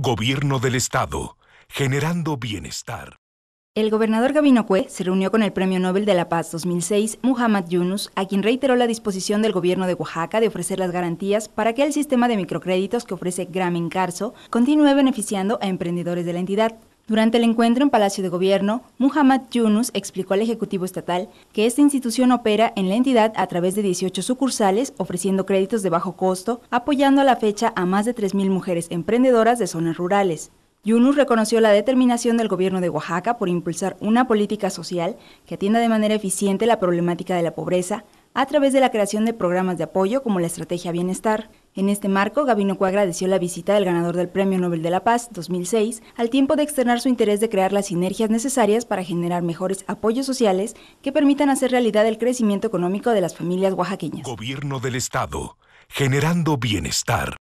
Gobierno del Estado, generando bienestar. El gobernador Gabino Cue se reunió con el Premio Nobel de la Paz 2006, Muhammad Yunus, a quien reiteró la disposición del gobierno de Oaxaca de ofrecer las garantías para que el sistema de microcréditos que ofrece Gramen Carso continúe beneficiando a emprendedores de la entidad. Durante el encuentro en Palacio de Gobierno, Muhammad Yunus explicó al Ejecutivo Estatal que esta institución opera en la entidad a través de 18 sucursales, ofreciendo créditos de bajo costo, apoyando a la fecha a más de 3.000 mujeres emprendedoras de zonas rurales. Yunus reconoció la determinación del gobierno de Oaxaca por impulsar una política social que atienda de manera eficiente la problemática de la pobreza, a través de la creación de programas de apoyo como la Estrategia Bienestar. En este marco, Gabino Cuá agradeció la visita del ganador del Premio Nobel de la Paz 2006, al tiempo de externar su interés de crear las sinergias necesarias para generar mejores apoyos sociales que permitan hacer realidad el crecimiento económico de las familias oaxaqueñas. Gobierno del Estado, generando bienestar.